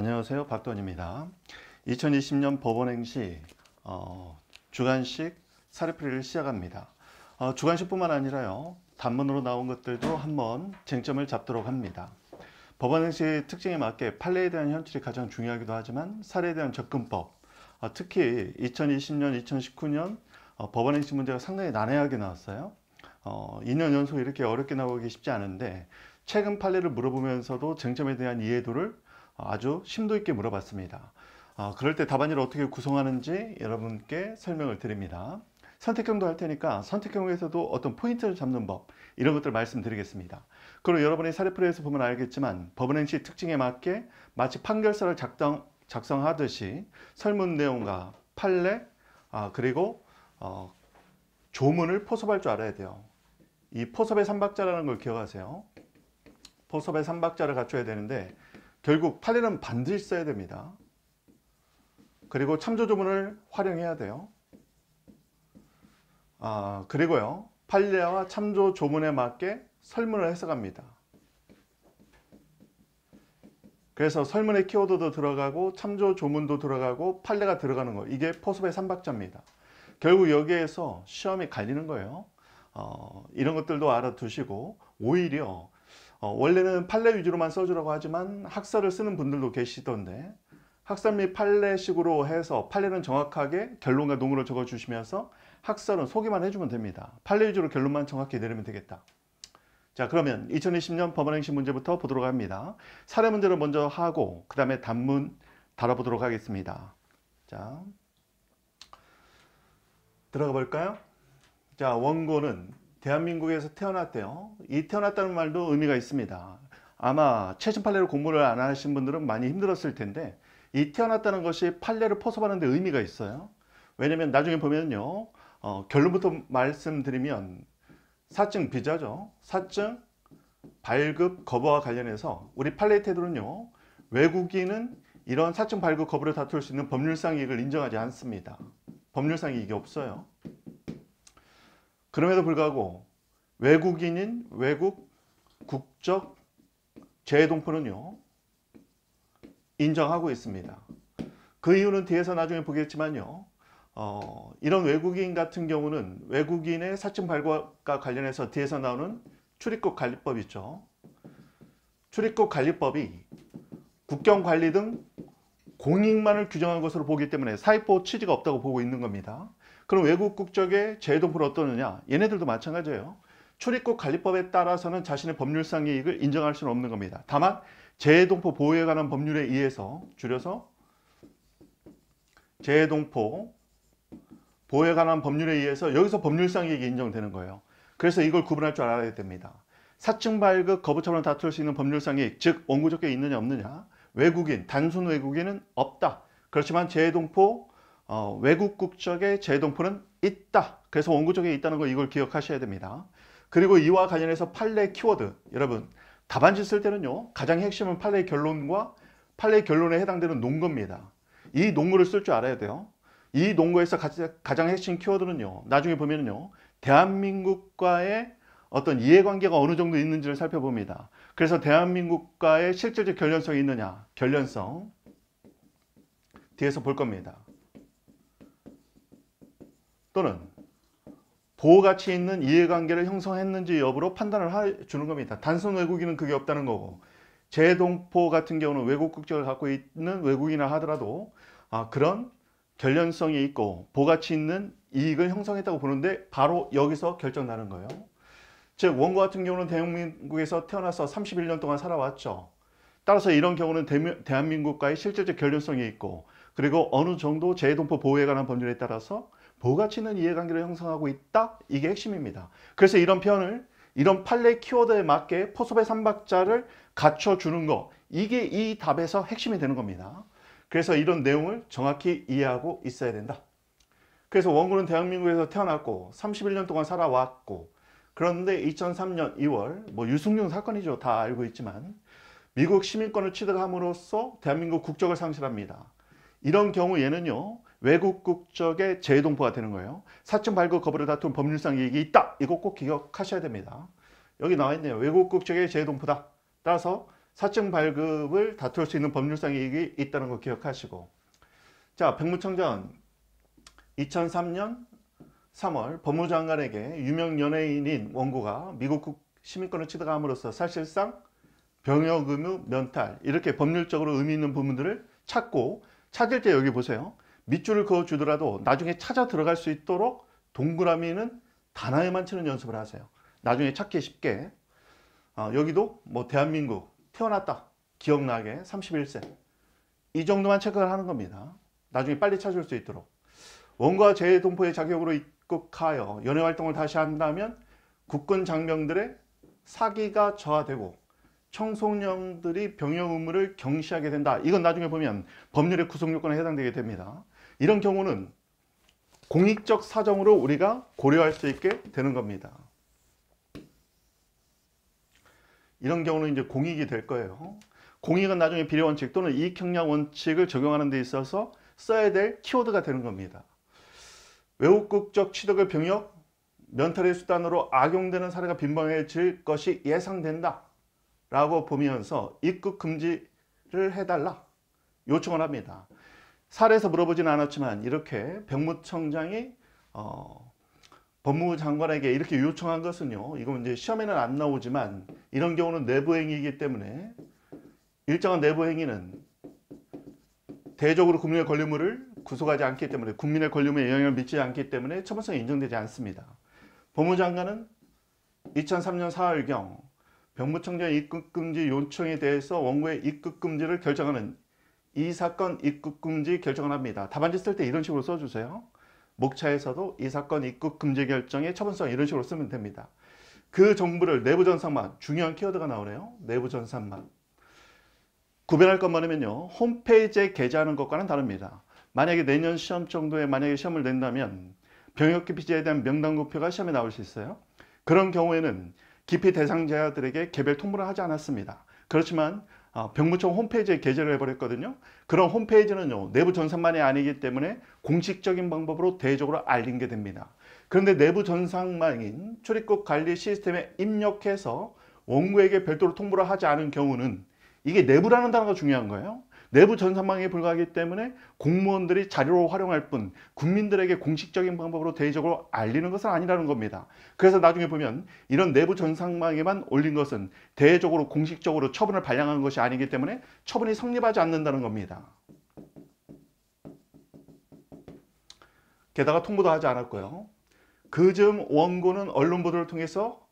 안녕하세요. 박돈입니다. 2020년 법원행시 어, 주간식 사례풀이를 시작합니다. 어, 주간식뿐만 아니라요. 단문으로 나온 것들도 한번 쟁점을 잡도록 합니다. 법원행시 특징에 맞게 판례에 대한 현실이 가장 중요하기도 하지만 사례에 대한 접근법 어, 특히 2020년, 2019년 어, 법원행시 문제가 상당히 난해하게 나왔어요. 어, 2년 연속 이렇게 어렵게 나오기 쉽지 않은데 최근 판례를 물어보면서도 쟁점에 대한 이해도를 아주 심도 있게 물어봤습니다. 아, 그럴 때 답안지를 어떻게 구성하는지 여러분께 설명을 드립니다. 선택형도 할 테니까 선택형에서도 어떤 포인트를 잡는 법 이런 것들 말씀드리겠습니다. 그리고 여러분이 사례프로에서 보면 알겠지만 법원행시 특징에 맞게 마치 판결서를 작성, 작성하듯이 설문 내용과 판례 아, 그리고 어, 조문을 포섭할 줄 알아야 돼요. 이 포섭의 삼박자라는 걸 기억하세요. 포섭의 삼박자를 갖춰야 되는데 결국 판례는 반드시 써야 됩니다. 그리고 참조조문을 활용해야 돼요. 아, 그리고요. 판례와 참조조문에 맞게 설문을 해석합니다. 그래서 설문에 키워드도 들어가고 참조조문도 들어가고 판례가 들어가는 거 이게 포섭의 3박자입니다. 결국 여기에서 시험이 갈리는 거예요. 어, 이런 것들도 알아두시고 오히려 어, 원래는 판례 위주로만 써주라고 하지만 학설을 쓰는 분들도 계시던데 학설 및 판례식으로 해서 판례는 정확하게 결론과 논문을 적어주시면서 학설은 소개만 해주면 됩니다. 판례 위주로 결론만 정확히 내리면 되겠다. 자 그러면 2020년 법원행시 문제부터 보도록 합니다. 사례 문제를 먼저 하고 그 다음에 단문 다뤄보도록 하겠습니다. 자 들어가 볼까요? 자 원고는 대한민국에서 태어났대요. 이 태어났다는 말도 의미가 있습니다. 아마 최신 판례를 공부를 안 하신 분들은 많이 힘들었을 텐데 이 태어났다는 것이 판례를 포섭하는 데 의미가 있어요. 왜냐면 나중에 보면요. 어, 결론부터 말씀드리면 사증 비자죠. 사증 발급 거부와 관련해서 우리 판례 태도는요. 외국인은 이런 사증 발급 거부를 다툴 수 있는 법률상 이익을 인정하지 않습니다. 법률상 이익이 없어요. 그럼에도 불구하고 외국인인 외국 국적 재동포는요 인정하고 있습니다. 그 이유는 뒤에서 나중에 보겠지만요. 어, 이런 외국인 같은 경우는 외국인의 사칭 발과 관련해서 뒤에서 나오는 출입국 관리법 있죠. 출입국 관리법이 국경 관리 등 공익만을 규정한 것으로 보기 때문에 사이포 취지가 없다고 보고 있는 겁니다. 그럼 외국 국적의 재외동포는 어떠느냐? 얘네들도 마찬가지예요. 출입국 관리법에 따라서는 자신의 법률상의 이익을 인정할 수는 없는 겁니다. 다만 재외동포 보호에 관한 법률에 의해서 줄여서 재외동포 보호에 관한 법률에 의해서 여기서 법률상 이익이 인정되는 거예요. 그래서 이걸 구분할 줄 알아야 됩니다. 사층 발급 거부 처분을 다툴 수 있는 법률상 이익, 즉 원고적에 있느냐 없느냐. 외국인, 단순 외국인은 없다. 그렇지만 재외동포 어, 외국 국적의 재동포는 있다. 그래서 원구족에 있다는 걸 이걸 기억하셔야 됩니다. 그리고 이와 관련해서 판례 키워드 여러분 답안지 쓸 때는요 가장 핵심은 판례 결론과 판례 결론에 해당되는 논거입니다. 이 논거를 쓸 줄 알아야 돼요. 이 논거에서 가장 핵심 키워드는요 나중에 보면요 대한민국과의 어떤 이해관계가 어느 정도 있는지를 살펴봅니다. 그래서 대한민국과의 실질적 결연성이 있느냐 결연성 뒤에서 볼 겁니다. 또는 보호가치 있는 이해관계를 형성했는지 여부로 판단을 해 주는 겁니다. 단순 외국인은 그게 없다는 거고 재동포 같은 경우는 외국 국적을 갖고 있는 외국이나 하더라도 아, 그런 결연성이 있고 보가치 있는 이익을 형성했다고 보는데 바로 여기서 결정나는 거예요. 즉 원고 같은 경우는 대한민국에서 태어나서 31년 동안 살아왔죠. 따라서 이런 경우는 대한민국과의 실질적 결연성이 있고 그리고 어느 정도 재해동포 보호에 관한 법률에 따라서 보가치는 이해관계를 형성하고 있다. 이게 핵심입니다. 그래서 이런 표현을 이런 판례 키워드에 맞게 포섭의 삼박자를 갖춰주는 거 이게 이 답에서 핵심이 되는 겁니다. 그래서 이런 내용을 정확히 이해하고 있어야 된다. 그래서 원고는 대한민국에서 태어났고 31년 동안 살아왔고 그런데 2003년 2월 뭐 유승용 사건이죠. 다 알고 있지만 미국 시민권을 취득함으로써 대한민국 국적을 상실합니다. 이런 경우 얘는요. 외국 국적의 재동포가 되는 거예요. 사적 발급 거부를 다툰 법률상 이익이 있다. 이거 꼭 기억하셔야 됩니다. 여기 나와 있네요. 외국 국적의 재동포다. 따라서 사적 발급을 다툴 수 있는 법률상 이익이 있다는 거 기억하시고 자 백무청전 2003년 3월 법무장관에게 유명 연예인인 원고가 미국 시민권을 취득함으로써 사실상 병역 의무 면탈 이렇게 법률적으로 의미 있는 부분들을 찾고 찾을 때 여기 보세요. 밑줄을 그어주더라도 나중에 찾아 들어갈 수 있도록 동그라미는 단어에만 치는 연습을 하세요. 나중에 찾기 쉽게 어, 여기도 뭐 대한민국 태어났다 기억나게 31세 이 정도만 체크를 하는 겁니다. 나중에 빨리 찾을 수 있도록 원과 재동포의 자격으로 입국하여 연애활동을 다시 한다면 국군 장병들의 사기가 저하되고 청소년들이 병역 의무를 경시하게 된다. 이건 나중에 보면 법률의 구속요건에 해당되게 됩니다. 이런 경우는 공익적 사정으로 우리가 고려할 수 있게 되는 겁니다. 이런 경우는 이제 공익이 될 거예요. 공익은 나중에 비례원칙 또는 이익형량 원칙을 적용하는 데 있어서 써야 될 키워드가 되는 겁니다. 외국국적 취득을 병역, 면탈의 수단으로 악용되는 사례가 빈번해질 것이 예상된다 라고 보면서 입국 금지를 해달라 요청을 합니다. 사례에서 물어보지는 않았지만 이렇게 병무청장이 어, 법무부 장관에게 이렇게 요청한 것은요. 이건 이제 시험에는 안 나오지만 이런 경우는 내부 행위이기 때문에 일정한 내부 행위는 대적으로 국민의 권리물을 구속하지 않기 때문에 국민의 권리물에 영향을 미치지 않기 때문에 처벌성이 인정되지 않습니다. 법무장관은 2003년 4월경 병무청장 입국금지 요청에 대해서 원고의 입국금지를 결정하는 이 사건 입국 금지 결정을 합니다. 답안지 쓸 때 이런 식으로 써주세요. 목차에서도 이 사건 입국 금지 결정의 처분성 이런 식으로 쓰면 됩니다. 그 정보를 내부 전산만 중요한 키워드가 나오네요. 내부 전산만 구별할 것만이면요. 홈페이지에 게재하는 것과는 다릅니다. 만약에 내년 시험 정도에 만약에 시험을 낸다면 병역 기피제에 대한 명단 공표가 시험에 나올 수 있어요. 그런 경우에는 기피 대상자들에게 개별 통보를 하지 않았습니다. 그렇지만 아, 병무청 홈페이지에 게재를 해버렸거든요. 그런 홈페이지는요. 내부 전산만이 아니기 때문에 공식적인 방법으로 대적으로 알린 게 됩니다. 그런데 내부 전산망인 출입국 관리 시스템에 입력해서 원고에게 별도로 통보를 하지 않은 경우는 이게 내부라는 단어가 중요한 거예요. 내부 전산망에 불과하기 때문에 공무원들이 자료로 활용할 뿐 국민들에게 공식적인 방법으로 대외적으로 알리는 것은 아니라는 겁니다. 그래서 나중에 보면 이런 내부 전산망에만 올린 것은 대외적으로 공식적으로 처분을 발령한 것이 아니기 때문에 처분이 성립하지 않는다는 겁니다. 게다가 통보도 하지 않았고요. 그즈음 원고는 언론 보도를 통해서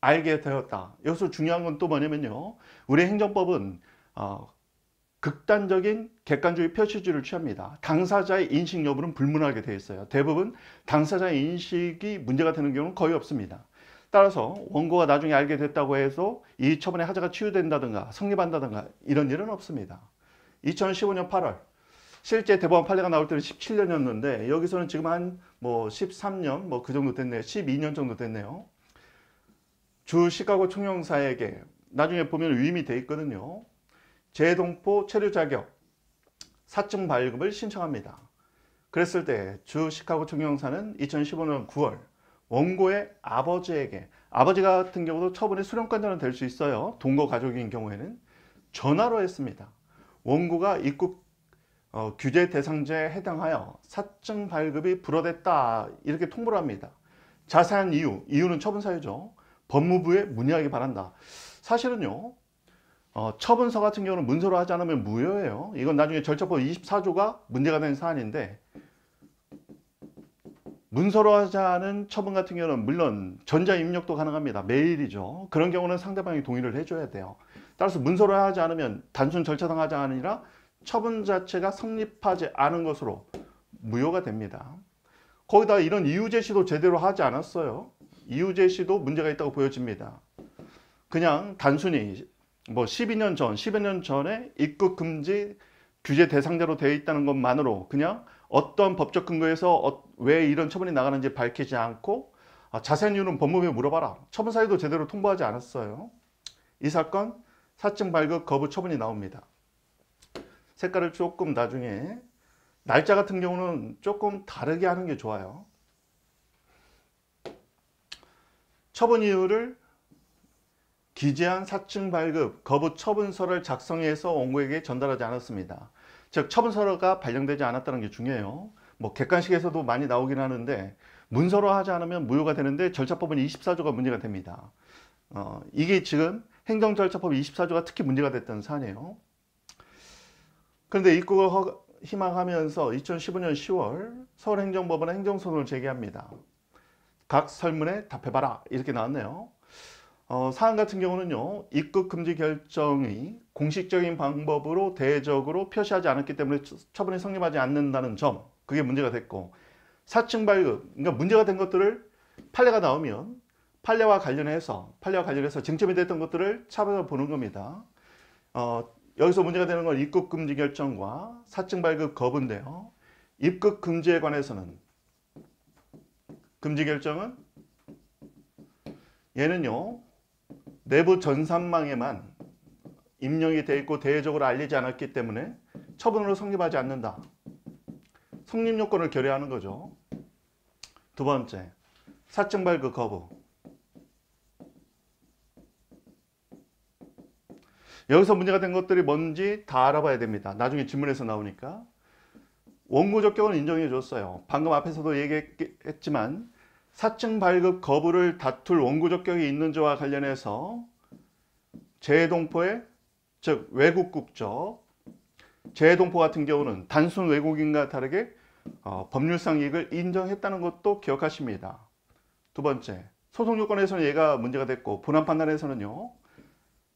알게 되었다. 여기서 중요한 건 또 뭐냐면요. 우리 행정법은 어, 극단적인 객관주의 표시주의를 취합니다. 당사자의 인식 여부는 불문하게 되어 있어요. 대부분 당사자의 인식이 문제가 되는 경우는 거의 없습니다. 따라서 원고가 나중에 알게 됐다고 해서 이 처분의 하자가 치유된다든가 성립한다든가 이런 일은 없습니다. 2015년 8월 실제 대법원 판례가 나올 때는 17년이었는데 여기서는 지금 한 뭐 13년 뭐 그 정도 됐네요. 12년 정도 됐네요. 주 시카고 총영사에게 나중에 보면 위임이 돼 있거든요. 재동포 체류 자격 사증 발급을 신청합니다. 그랬을 때 주 시카고 총영사는 2015년 9월 원고의 아버지에게 아버지 같은 경우도 처분의 수령권자는 될 수 있어요. 동거 가족인 경우에는 전화로 했습니다. 원고가 입국 어, 규제 대상자에 해당하여 사증 발급이 불허됐다 이렇게 통보를 합니다. 자세한 이유, 이유는 처분 사유죠. 법무부에 문의하기 바란다. 사실은요. 어, 처분서 같은 경우는 문서로 하지 않으면 무효예요. 이건 나중에 절차법 24조가 문제가 된 사안인데 문서로 하자는 처분 같은 경우는 물론 전자 입력도 가능합니다. 메일이죠. 그런 경우는 상대방이 동의를 해줘야 돼요. 따라서 문서로 하지 않으면 단순 절차상 하지않으니라 처분 자체가 성립하지 않은 것으로 무효가 됩니다. 거기다 이런 이유 제시도 제대로 하지 않았어요. 이유 제시도 문제가 있다고 보여집니다. 그냥 단순히 뭐 12년 전, 10여 년 전에 입국 금지 규제 대상자로 되어 있다는 것만으로 그냥 어떤 법적 근거에서 어, 왜 이런 처분이 나가는지 밝히지 않고 아, 자세한 이유는 법무부에 물어봐라. 처분 사유도 제대로 통보하지 않았어요. 이 사건 사증 발급 거부 처분이 나옵니다. 색깔을 조금 나중에 날짜 같은 경우는 조금 다르게 하는 게 좋아요. 처분 이유를 기재한 사증 발급 거부 처분서를 작성해서 원고에게 전달하지 않았습니다. 즉 처분서가 발령되지 않았다는 게 중요해요. 뭐 객관식에서도 많이 나오긴 하는데 문서로 하지 않으면 무효가 되는데 절차법은 24조가 문제가 됩니다. 어, 이게 지금 행정절차법 24조가 특히 문제가 됐던 사안이에요. 그런데 입국을 허, 희망하면서 2015년 10월 서울행정법원 행정소송을 제기합니다. 각 설문에 답해봐라 이렇게 나왔네요. 어, 사안 같은 경우는요 입국 금지 결정이 공식적인 방법으로 대적으로 표시하지 않았기 때문에 처분이 성립하지 않는다는 점 그게 문제가 됐고 사칭 발급 그러니까 문제가 된 것들을 판례가 나오면 판례와 관련해서 판례와 관련해서 쟁점이 됐던 것들을 차별해 보는 겁니다 어, 여기서 문제가 되는 건 입국 금지 결정과 사칭 발급 거부인데요 입국 금지에 관해서는 금지 결정은 얘는요 내부 전산망에만 입력이 돼 있고 대외적으로 알리지 않았기 때문에 처분으로 성립하지 않는다. 성립 요건을 결여하는 거죠. 두 번째, 사증 발급 거부. 여기서 문제가 된 것들이 뭔지 다 알아봐야 됩니다. 나중에 질문에서 나오니까. 원고 적격은 인정해 줬어요. 방금 앞에서도 얘기했지만 사증 발급 거부를 다툴 원고 적격이 있는지와 관련해서 재동포의 즉 외국 국적 재동포 같은 경우는 단순 외국인과 다르게 어, 법률상 이익을 인정했다는 것도 기억하십니다. 두 번째, 소송 요건에서는 얘가 문제가 됐고 본안 판단에서는요.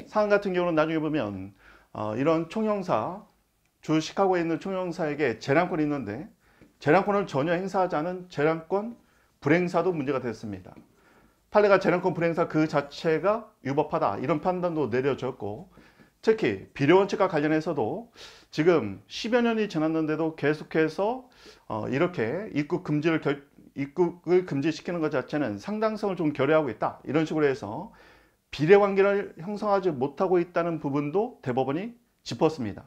사안 같은 경우는 나중에 보면 어, 이런 총영사, 주 시카고에 있는 총영사에게 재량권이 있는데 재량권을 전혀 행사하지 않은 재량권 불행사도 문제가 됐습니다. 판례가 재량권 불행사 그 자체가 위법하다 이런 판단도 내려졌고 특히 비료원 측과 관련해서도 지금 10여 년이 지났는데도 계속해서 어, 이렇게 입국 금지를 결, 입국을 금지시키는 것 자체는 상당성을 좀 결여하고 있다 이런 식으로 해서 비례관계를 형성하지 못하고 있다는 부분도 대법원이 짚었습니다.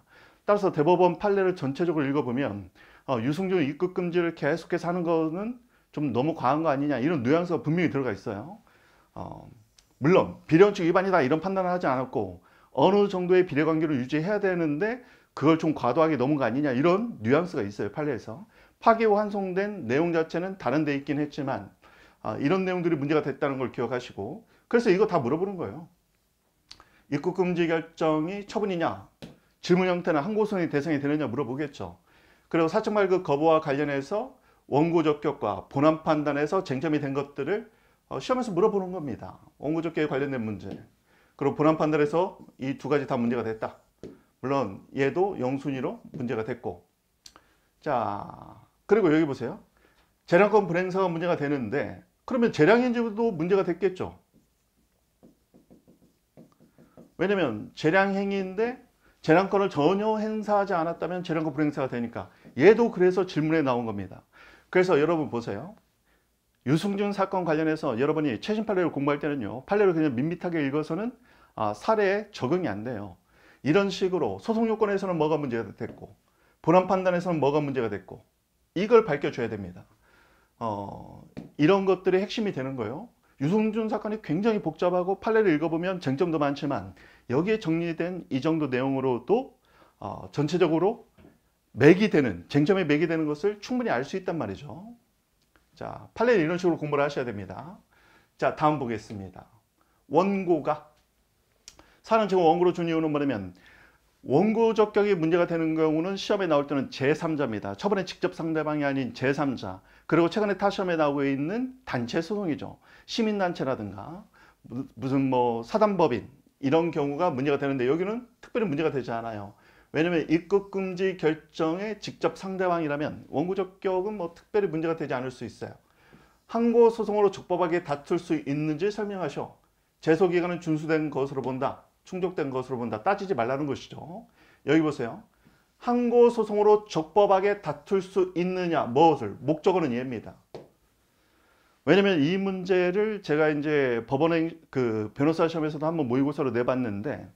따라서 대법원 판례를 전체적으로 읽어보면 어, 유승준 입국 금지를 계속해서 하는 것은 좀 너무 과한 거 아니냐 이런 뉘앙스가 분명히 들어가 있어요. 어, 물론 비례원칙 위반이다 이런 판단을 하지 않았고 어느 정도의 비례관계를 유지해야 되는데 그걸 좀 과도하게 넘은 거 아니냐 이런 뉘앙스가 있어요 판례에서. 파기 환송된 내용 자체는 다른 데 있긴 했지만 아, 이런 내용들이 문제가 됐다는 걸 기억하시고 그래서 이거 다 물어보는 거예요. 입국금지 결정이 처분이냐 질문 형태는 항고소송이 대상이 되느냐 물어보겠죠. 그리고 사천발급 그 거부와 관련해서 원고 적격과 본안 판단에서 쟁점이 된 것들을 어, 시험에서 물어보는 겁니다. 원고 적격에 관련된 문제. 그리고 본안 판단에서 이 두 가지 다 문제가 됐다. 물론 얘도 영순위로 문제가 됐고. 자, 그리고 여기 보세요. 재량권 불행사가 문제가 되는데 그러면 재량행위도 문제가 됐겠죠. 왜냐면 재량행위인데 재량권을 전혀 행사하지 않았다면 재량권 불행사가 되니까 얘도 그래서 질문에 나온 겁니다. 그래서 여러분 보세요. 유승준 사건 관련해서 여러분이 최신 판례를 공부할 때는요. 판례를 그냥 밋밋하게 읽어서는 아, 사례에 적응이 안 돼요. 이런 식으로 소송 요건에서는 뭐가 문제가 됐고 보람 판단에서는 뭐가 문제가 됐고 이걸 밝혀줘야 됩니다. 어, 이런 것들이 핵심이 되는 거예요. 유승준 사건이 굉장히 복잡하고 판례를 읽어보면 쟁점도 많지만 여기에 정리된 이 정도 내용으로도 어, 전체적으로 맥이 되는 쟁점의 맥이 되는 것을 충분히 알 수 있단 말이죠. 자, 판례는 이런 식으로 공부를 하셔야 됩니다. 자, 다음 보겠습니다. 원고가 사는 지금 원고로 준 이유는 뭐냐면 원고 적격이 문제가 되는 경우는 시험에 나올 때는 제3자입니다. 처분에 직접 상대방이 아닌 제3자 그리고 최근에 타시험에 나오고 있는 단체 소송이죠. 시민단체라든가 무슨 뭐 사단법인 이런 경우가 문제가 되는데 여기는 특별히 문제가 되지 않아요. 왜냐하면 입국 금지 결정에 직접 상대방이라면 원고 적격은 뭐 특별히 문제가 되지 않을 수 있어요. 항고 소송으로 적법하게 다툴 수 있는지 설명하셔. 제소 기간은 준수된 것으로 본다. 충족된 것으로 본다. 따지지 말라는 것이죠. 여기 보세요. 항고 소송으로 적법하게 다툴 수 있느냐 무엇을 목적어는 얘입니다. 왜냐면 이 문제를 제가 이제 법원의 그 변호사 시험에서도 한번 모의고사로 내봤는데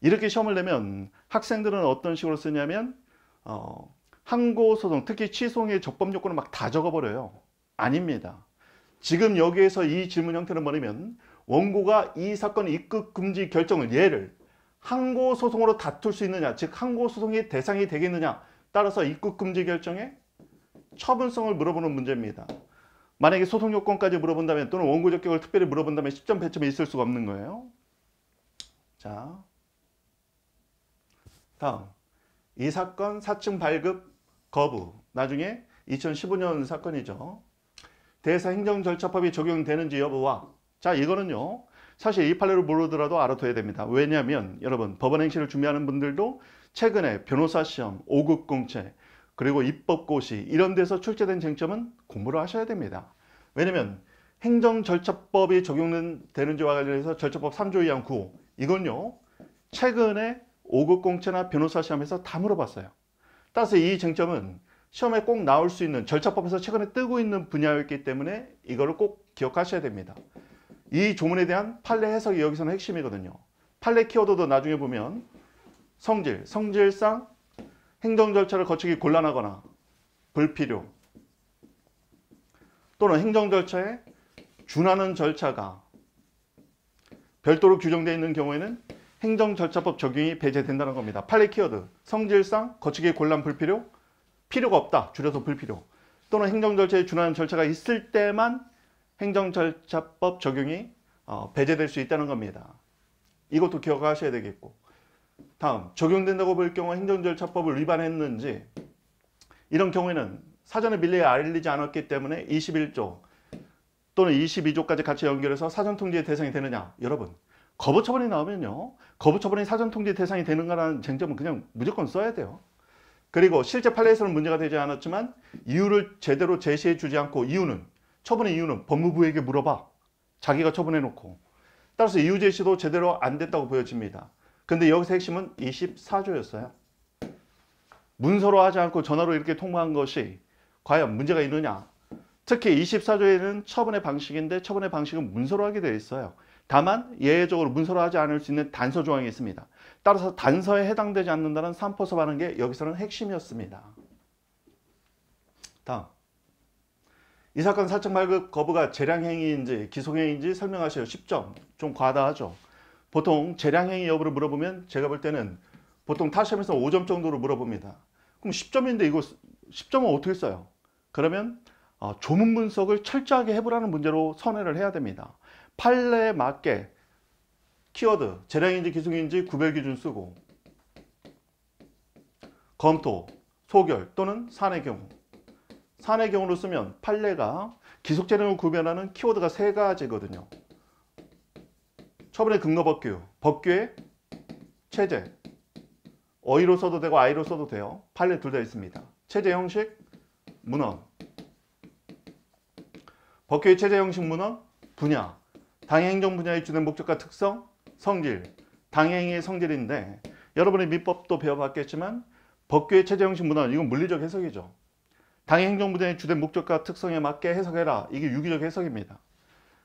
이렇게 시험을 내면 학생들은 어떤 식으로 쓰냐면 어, 항고소송 특히 취소의 적법 요건을 막 다 적어버려요. 아닙니다. 지금 여기에서 이 질문 형태를 버리면 원고가 이 사건 입국 금지 결정을 예를 항고소송으로 다툴 수 있느냐 즉 항고소송의 대상이 되겠느냐 따라서 입국 금지 결정에 처분성을 물어보는 문제입니다. 만약에 소송 요건까지 물어본다면 또는 원고 적격을 특별히 물어본다면 10점 배점이 있을 수가 없는 거예요. 자, 다음 이 사건 사층 발급 거부 나중에 2015년 사건이죠. 대사 행정절차법이 적용되는지 여부와 자 이거는요 사실 이 판례를 모르더라도 알아둬야 됩니다. 왜냐하면 여러분 법원 행시를 준비하는 분들도 최근에 변호사 시험, 5급 공채 그리고 입법고시 이런 데서 출제된 쟁점은 공부를 하셔야 됩니다. 왜냐면 행정절차법이 적용되는지와 관련해서 절차법 3조 2항 9 이건요 최근에 5급 공채나 변호사 시험에서 다 물어봤어요. 따라서 이 쟁점은 시험에 꼭 나올 수 있는 절차법에서 최근에 뜨고 있는 분야였기 때문에 이거를 꼭 기억하셔야 됩니다. 이 조문에 대한 판례 해석이 여기서는 핵심이거든요. 판례 키워드도 나중에 보면 성질, 성질상 행정 절차를 거치기 곤란하거나 불필요 또는 행정 절차에 준하는 절차가 별도로 규정되어 있는 경우에는 행정절차법 적용이 배제된다는 겁니다. 판례 키워드 성질상 거치기 곤란 불필요 필요가 없다 줄여서 불필요 또는 행정절차에 준하는 절차가 있을 때만 행정절차법 적용이 어, 배제될 수 있다는 겁니다. 이것도 기억하셔야 되겠고 다음 적용된다고 볼 경우 행정절차법을 위반했는지 이런 경우에는 사전에 밀리에 알리지 않았기 때문에 21조 또는 22조까지 같이 연결해서 사전통지의 대상이 되느냐 여러분 거부 처분이 나오면요. 거부 처분이 사전 통지 대상이 되는가라는 쟁점은 그냥 무조건 써야 돼요. 그리고 실제 판례에서는 문제가 되지 않았지만 이유를 제대로 제시해 주지 않고 이유는 처분의 이유는 법무부에게 물어봐. 자기가 처분해 놓고. 따라서 이유 제시도 제대로 안 됐다고 보여집니다. 근데 여기서 핵심은 24조였어요. 문서로 하지 않고 전화로 이렇게 통보한 것이 과연 문제가 있느냐. 특히 24조에는 처분의 방식인데 처분의 방식은 문서로 하게 되어 있어요. 다만 예외적으로 문서로 하지 않을 수 있는 단서 조항이 있습니다. 따라서 단서에 해당되지 않는다는 삼포섭하는 게 여기서는 핵심이었습니다. 다음. 이 사건 사짝 발급 그 거부가 재량행위인지 기소행위인지 설명하세요. 10점. 좀 과다하죠. 보통 재량행위 여부를 물어보면 제가 볼 때는 보통 타시험에서 5점 정도로 물어봅니다. 그럼 10점인데 이거 10점은 어떻게 써요? 그러면 어, 조문 분석을 철저하게 해보라는 문제로 선회를 해야 됩니다. 판례에 맞게 키워드 재량인지 기승인지 구별 기준 쓰고 검토, 소결 또는 산의 경우 산의 경우로 쓰면 판례가 기속 재량을 구별하는 키워드가 세 가지거든요. 처분의 근거 법규, 법규의 체제, 어이로 써도 되고 아이로 써도 돼요. 판례 둘 다 있습니다. 체제 형식, 문헌, 법규의 체제 형식 문헌, 분야, 당의 행정 분야의 주된 목적과 특성, 성질, 당의 행위의 성질인데 여러분의 민법도 배워봤겠지만 법규의 체제 형식 문화는 이건 물리적 해석이죠. 당의 행정 분야의 주된 목적과 특성에 맞게 해석해라. 이게 유기적 해석입니다.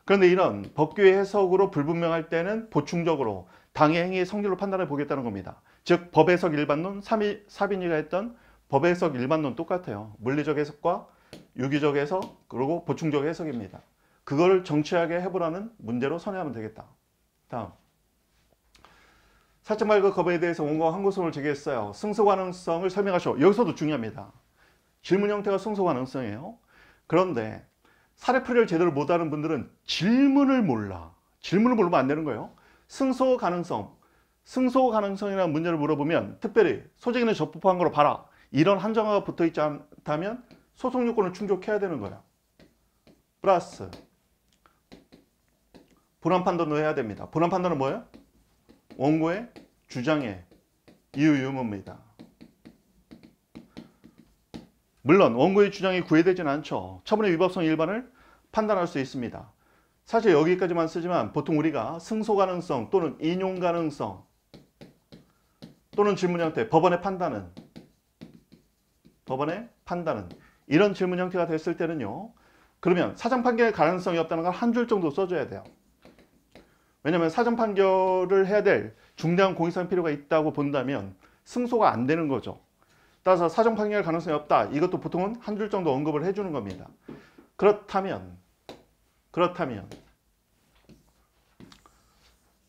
그런데 이런 법규의 해석으로 불분명할 때는 보충적으로 당의 행위의 성질로 판단해 보겠다는 겁니다. 즉 법해석 일반론, 사빈이가 했던 법해석 일반론 똑같아요. 물리적 해석과 유기적 해석, 그리고 보충적 해석입니다. 그걸 정치하게 해보라는 문제로 선회하면 되겠다. 다음. 살짝 말과 겁에 대해서 원고가 한 곳을 제기했어요. 승소 가능성을 설명하시오. 여기서도 중요합니다. 질문 형태가 승소 가능성이에요. 그런데 사례풀이를 제대로 못하는 분들은 질문을 몰라. 질문을 모르면 안 되는 거예요. 승소 가능성, 승소 가능성이라는 문제를 물어보면 특별히 소재기는 적법한 걸로 봐라. 이런 한정화가 붙어 있지 않다면 소송 요건을 충족해야 되는 거야. 플러스 보람 판단도 해야 됩니다. 보람 판단은 뭐예요? 원고의 주장의 이유 유무입니다. 물론 원고의 주장이 구애되지는 않죠. 처분의 위법성 일반을 판단할 수 있습니다. 사실 여기까지만 쓰지만 보통 우리가 승소 가능성 또는 인용 가능성 또는 질문 형태, 법원의 판단은 법원의 판단은 이런 질문 형태가 됐을 때는요. 그러면 사전 판결의 가능성이 없다는 걸 한 줄 정도 써줘야 돼요. 왜냐하면 사전 판결을 해야 될 중대한 공익상 필요가 있다고 본다면 승소가 안 되는 거죠. 따라서 사전 판결 가능성이 없다. 이것도 보통은 한 줄 정도 언급을 해주는 겁니다. 그렇다면 그렇다면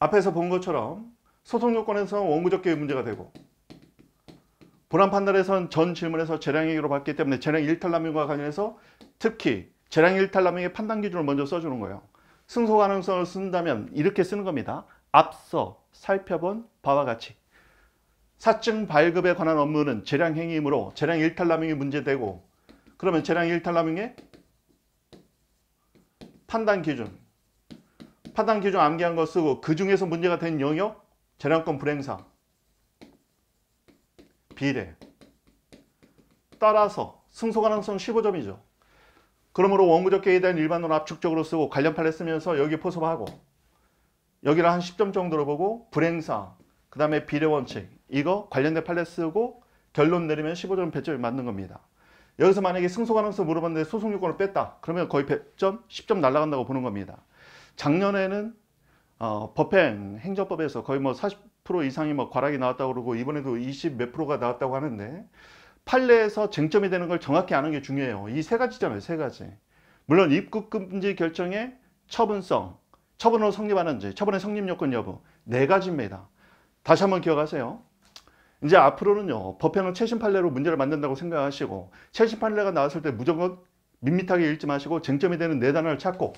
앞에서 본 것처럼 소송 요건에서는 원고적 개의 문제가 되고 보람 판단에선 전 질문에서 재량액으로 봤기 때문에 재량 일탈남용과 관련해서 특히 재량 일탈남용의 판단 기준을 먼저 써주는 거예요. 승소 가능성을 쓴다면 이렇게 쓰는 겁니다. 앞서 살펴본 바와 같이 사증 발급에 관한 업무는 재량 행위이므로 재량 일탈남용이 문제되고 그러면 재량 일탈남용의 판단 기준 판단 기준 암기한 거 쓰고 그 중에서 문제가 된 영역 재량권 불행상 비례 따라서 승소 가능성 15점이죠. 그러므로 원구적 개에 대한 일반론 압축적으로 쓰고 관련 판례 쓰면서 여기 포섭하고 여기를 한 10점 정도로 보고 불행사, 그 다음에 비례원칙 이거 관련된 판례 쓰고 결론 내리면 15점 100점 맞는 겁니다. 여기서 만약에 승소 가능성 물어봤는데 소송 요건을 뺐다. 그러면 거의 100점, 10점 날라간다고 보는 겁니다. 작년에는 어, 법행, 행정법에서 거의 뭐 40% 이상이 뭐 과락이 나왔다고 그러고 이번에도 20 몇 프로가 나왔다고 하는데 판례에서 쟁점이 되는 걸 정확히 아는 게 중요해요. 이 세 가지잖아요. 세 가지. 물론 입국 금지 결정의 처분성, 처분으로 성립하는지, 처분의 성립 요건 여부 네 가지입니다. 다시 한번 기억하세요. 이제 앞으로는요. 법행은 최신 판례로 문제를 만든다고 생각하시고 최신 판례가 나왔을 때 무조건 밋밋하게 읽지 마시고 쟁점이 되는 네 단어를 찾고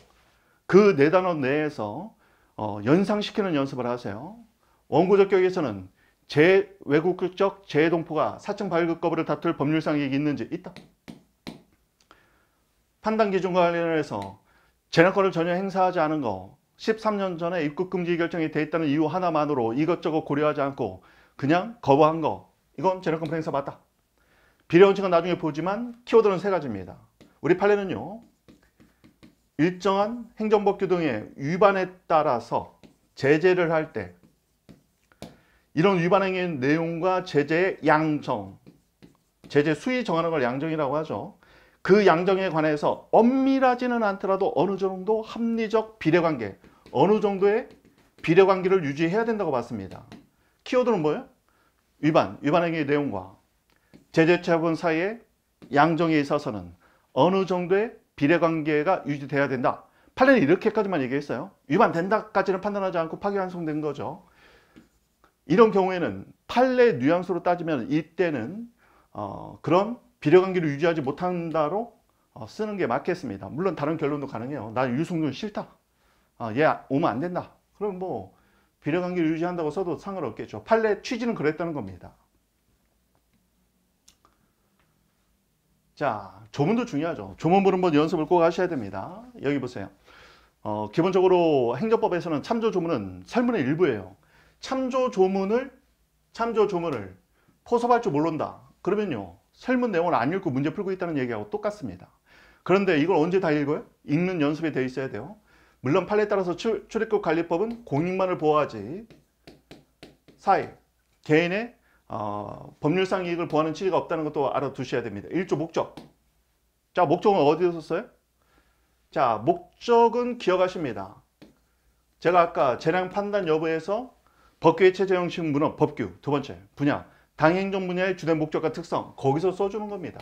그 네 단어 내에서 어, 연상시키는 연습을 하세요. 원고적 격에서는 재, 외국적 재해동포가 사층 발급 거부를 다툴 법률상 이익이 있는지 있다. 판단 기준 관련해서 재량권을 전혀 행사하지 않은 거 13년 전에 입국 금지 결정이 돼 있다는 이유 하나만으로 이것저것 고려하지 않고 그냥 거부한 거 이건 재량권 행사 맞다. 비례 원칙은 나중에 보지만 키워드는 세 가지입니다. 우리 판례는요. 일정한 행정법규 등의 위반에 따라서 제재를 할때 이런 위반 행위의 내용과 제재의 양정, 제재 수위 정하는 걸 양정이라고 하죠. 그 양정에 관해서 엄밀하지는 않더라도 어느 정도 합리적 비례관계, 어느 정도의 비례관계를 유지해야 된다고 봤습니다. 키워드는 뭐예요? 위반, 위반 행위의 내용과 제재 처분 사이의 양정에 있어서는 어느 정도의 비례관계가 유지돼야 된다. 판례는 이렇게까지만 얘기했어요. 위반된다까지는 판단하지 않고 파기환송된 거죠. 이런 경우에는 판례 뉘앙스로 따지면 이때는 어, 그런 비례관계를 유지하지 못한다로 어, 쓰는 게 맞겠습니다. 물론 다른 결론도 가능해요. 난 유승준 싫다. 아, 얘 오면 안 된다. 그럼 뭐 비례관계를 유지한다고 써도 상관없겠죠. 판례 취지는 그랬다는 겁니다. 자, 조문도 중요하죠. 조문 보는 법 연습을 꼭 하셔야 됩니다. 여기 보세요. 어, 기본적으로 행정법에서는 참조 조문은 설문의 일부예요. 참조 조문을 참조 조문을 포섭할 줄 모른다. 그러면요. 설문 내용을 안 읽고 문제 풀고 있다는 얘기하고 똑같습니다. 그런데 이걸 언제 다 읽어요? 읽는 연습이 돼 있어야 돼요. 물론 판례에 따라서 출, 입국 관리법은 공익만을 보호하지 사회 개인의 어, 법률상 이익을 보호하는 취지가 없다는 것도 알아두셔야 됩니다. 일조 목적. 자, 목적은 어디에 썼어요? 자, 목적은 기억하십니다. 제가 아까 재량 판단 여부에서 법규의 체제 형식 문헌, 법규. 두 번째, 분야. 당행정 분야의 주된 목적과 특성. 거기서 써주는 겁니다.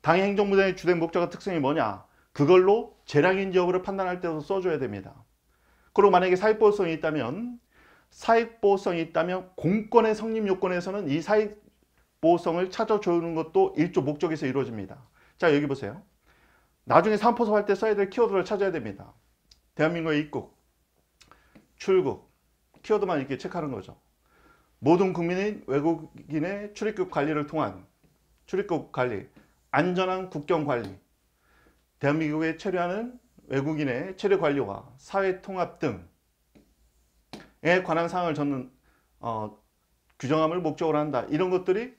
당행정 분야의 주된 목적과 특성이 뭐냐? 그걸로 재량인지 여부를 판단할 때도 써줘야 됩니다. 그리고 만약에 사익보호성이 있다면 사익보호성이 있다면 공권의 성립 요건에서는 이 사익보호성을 찾아주는 것도 일조 목적에서 이루어집니다. 자 여기 보세요. 나중에 삼포섭 할때 써야 될 키워드를 찾아야 됩니다. 대한민국의 입국, 출국 키워드만 이렇게 체크하는 거죠. 모든 국민인 외국인의 출입국 관리를 통한 출입국 관리, 안전한 국경 관리, 대한민국에 체류하는 외국인의 체류 관리와 사회 통합 등에 관한 사항을 저는 어, 규정함을 목적으로 한다. 이런 것들이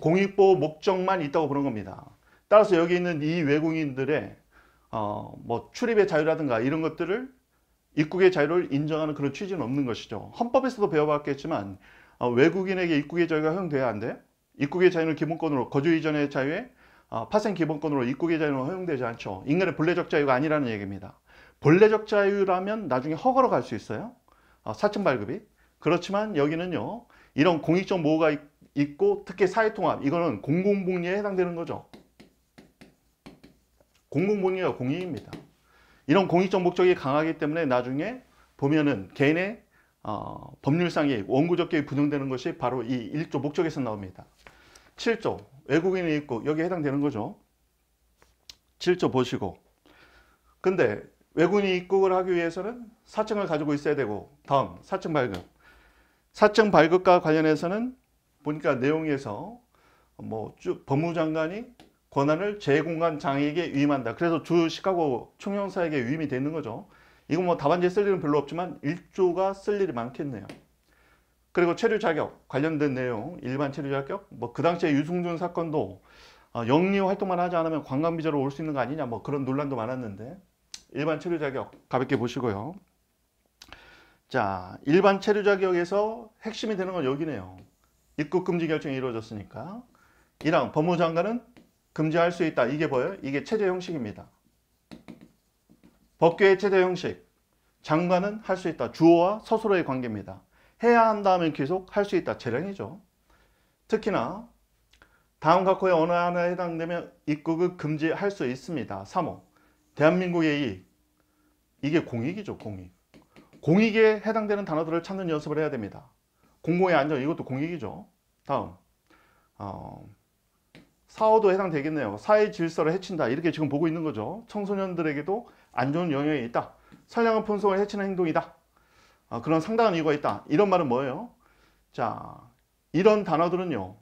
공익보호 목적만 있다고 보는 겁니다. 따라서 여기 있는 이 외국인들의 어, 뭐 출입의 자유라든가 이런 것들을 입국의 자유를 인정하는 그런 취지는 없는 것이죠. 헌법에서도 배워봤겠지만 아, 외국인에게 입국의 자유가 허용돼야 안 돼? 입국의 자유는 기본권으로 거주 이전의 자유에 아, 파생 기본권으로 입국의 자유는 허용되지 않죠. 인간의 본래적 자유가 아니라는 얘기입니다. 본래적 자유라면 나중에 허가로 갈 수 있어요. 아, 사층 발급이. 그렇지만 여기는요. 이런 공익적 모호가 있, 있고 특히 사회통합. 이거는 공공복리에 해당되는 거죠. 공공복리가 공익입니다. 이런 공익적 목적이 강하기 때문에 나중에 보면은 개인의 어, 법률상의 원고적격이 분용되는 것이 바로 이 1조 목적에서 나옵니다. 7조 외국인이 있고 여기 해당되는 거죠. 7조 보시고 근데 외국인이 입국을 하기 위해서는 사증을 가지고 있어야 되고 다음 사증 발급 사증 발급과 관련해서는 보니까 내용에서 뭐 쭉 법무장관이 권한을 제공간 장에게 위임한다. 그래서 주 시카고 총영사에게 위임이 되는 거죠. 이건 뭐 답안지에 쓸 일은 별로 없지만 1조가 쓸 일이 많겠네요. 그리고 체류 자격 관련된 내용, 일반 체류 자격, 뭐 그 당시에 유승준 사건도 어, 영리 활동만 하지 않으면 관광 비자로 올 수 있는 거 아니냐 뭐 그런 논란도 많았는데 일반 체류 자격 가볍게 보시고요. 자, 일반 체류 자격에서 핵심이 되는 건 여기네요. 입국 금지 결정이 이루어졌으니까. 이랑 법무장관은 금지할 수 있다. 이게 뭐예요? 이게 체제 형식입니다. 법규의 체제 형식. 장관은 할 수 있다. 주어와 서술의 관계입니다. 해야 한다면 계속 할 수 있다. 재량이죠. 특히나 다음 각호의 어느 하나에 해당되면 입국을 금지할 수 있습니다. 3호 대한민국의 이익 이게 공익이죠. 공익 공익에 해당되는 단어들을 찾는 연습을 해야 됩니다. 공공의 안전 이것도 공익이죠. 다음 어, 사오도 해당되겠네요. 사회 질서를 해친다. 이렇게 지금 보고 있는 거죠. 청소년들에게도 안 좋은 영향이 있다. 선량한 본성을 해치는 행동이다. 아, 그런 상당한 이유가 있다. 이런 말은 뭐예요? 자, 이런 단어들은요.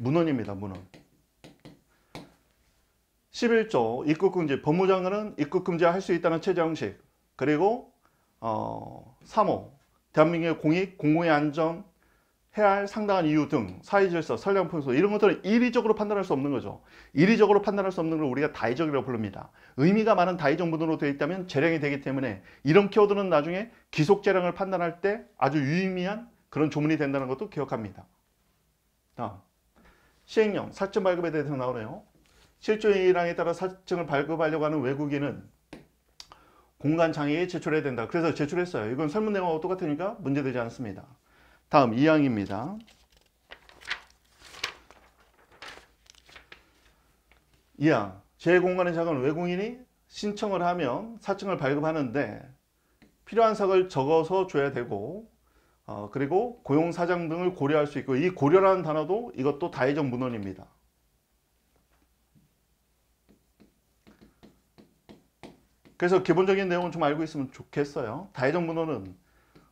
문헌입니다. 문헌. 11조 입국금지, 법무장관은 입국금지할 수 있다는 체제 형식. 그리고 어, 3호, 대한민국의 공익, 공공의 안전, 해야 할 상당한 이유 등 사회질서, 선량 풍수 이런 것들은 이리적으로 판단할 수 없는 거죠. 이리적으로 판단할 수 없는 걸 우리가 다의적이라고 부릅니다. 의미가 많은 다의정 문으로 되어 있다면 재량이 되기 때문에 이런 키워드는 나중에 기속재량을 판단할 때 아주 유의미한 그런 조문이 된다는 것도 기억합니다. 다음, 시행령, 사증 발급에 대해서 나오네요. 실조의랑에 따라 사증을 발급하려고 하는 외국인은 공간장애에 제출해야 된다. 그래서 제출했어요. 이건 설문 내용하고 똑같으니까 문제되지 않습니다. 다음 2항입니다. 2항 제공간의 작은 외국인이 신청을 하면 사증을 발급하는데 필요한 사을 적어서 줘야 되고 어, 그리고 고용사장 등을 고려할 수 있고 이 고려라는 단어도 이것도 다의적 문헌입니다. 그래서 기본적인 내용은 좀 알고 있으면 좋겠어요. 다의적 문헌은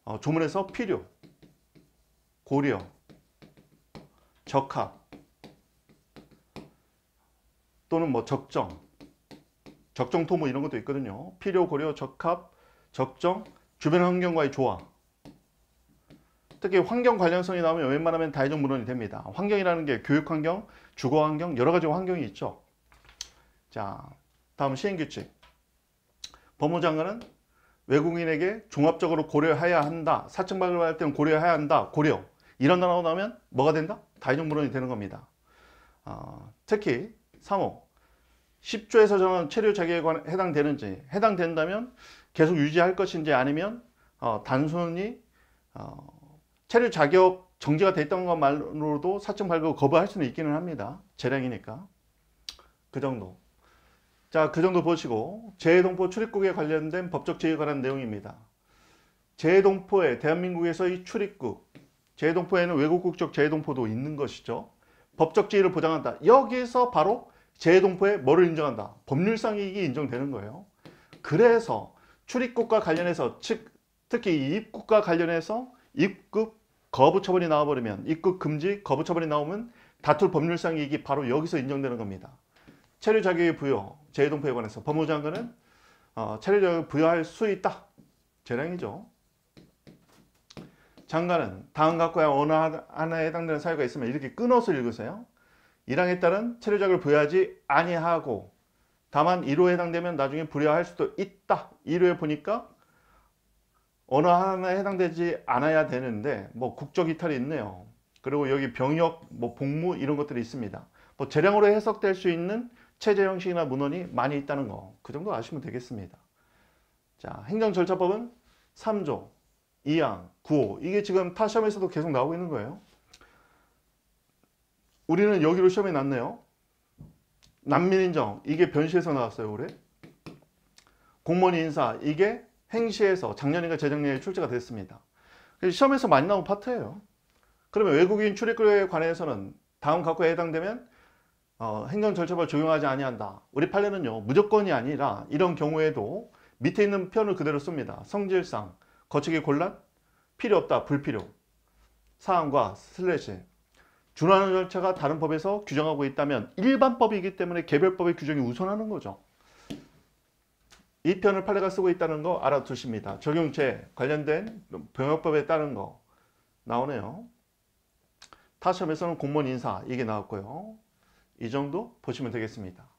어, 조문에서 필요, 고려, 적합 또는 뭐 적정, 적정토 뭐 이런 것도 있거든요. 필요, 고려, 적합, 적정, 주변 환경과의 조화 특히 환경 관련성이 나오면 웬만하면 다이적 물론이 됩니다. 환경이라는 게 교육 환경, 주거 환경, 여러 가지 환경이 있죠. 자, 다음 시행규칙. 법무장관은 외국인에게 종합적으로 고려해야 한다. 사칭박을 할 때는 고려해야 한다. 고려. 이런 단어가 나오면 뭐가 된다? 다인용물론이 되는 겁니다. 어, 특히 3호 10조에서 정한 체류 자격에 해당되는지 해당된다면 계속 유지할 것인지 아니면 어, 단순히 어, 체류 자격 정지가 됐던 것만으로도 사증 발급 거부할 수는 있기는 합니다. 재량이니까 그 정도. 자, 그 정도 보시고 재해동포 출입국에 관련된 법적 지휘에 관한 내용입니다. 재해동포의 대한민국에서의 출입국, 재동포에는 외국 국적 재동포도 있는 것이죠. 법적 지위를 보장한다. 여기에서 바로 재동포에 뭐를 인정한다. 법률상 이익이 인정되는 거예요. 그래서 출입국과 관련해서 즉 특히 입국과 관련해서 입국 거부 처분이 나와버리면 입국 금지 거부 처분이 나오면 다툴 법률상 이익이 바로 여기서 인정되는 겁니다. 체류 자격의 부여 재외동포에 관해서 법무 장관은 어, 체류 자격 부여할 수 있다. 재량이죠. 장관은 다음 각과의 어느 하나에 해당되는 사유가 있으면 이렇게 끊어서 읽으세요. 1항에 따른 체류작을 부여하지 아니하고 다만 1호에 해당되면 나중에 불여할 수도 있다. 1호에 보니까 어느 하나에 해당되지 않아야 되는데 뭐 국적 이탈이 있네요. 그리고 여기 병역, 뭐 복무 이런 것들이 있습니다. 뭐 재량으로 해석될 수 있는 체제 형식이나 문헌이 많이 있다는 거. 그 정도 아시면 되겠습니다. 자, 행정 절차법은 3조 이양, 구호 이게 지금 타 시험에서도 계속 나오고 있는 거예요. 우리는 여기로 시험에 났네요. 난민인정 이게 변시에서 나왔어요 올해. 공무원 인사 이게 행시에서 작년인가 재작년에 출제가 됐습니다. 시험에서 많이 나온 파트예요. 그러면 외국인 출입구에 관해서는 다음 각호에 해당되면 어, 행정 절차벌 적용하지 아니한다. 우리 판례는요 무조건이 아니라 이런 경우에도 밑에 있는 표현을 그대로 씁니다. 성질상 거치기 곤란? 필요 없다. 불필요. 사항과 슬래시. 준하는 절차가 다른 법에서 규정하고 있다면 일반법이기 때문에 개별법의 규정이 우선하는 거죠. 이 편을 판례가 쓰고 있다는 거 알아두십니다. 적용체 관련된 병역법에 따른 거 나오네요. 타시험에서는 공무원 인사 이게 나왔고요. 이 정도 보시면 되겠습니다.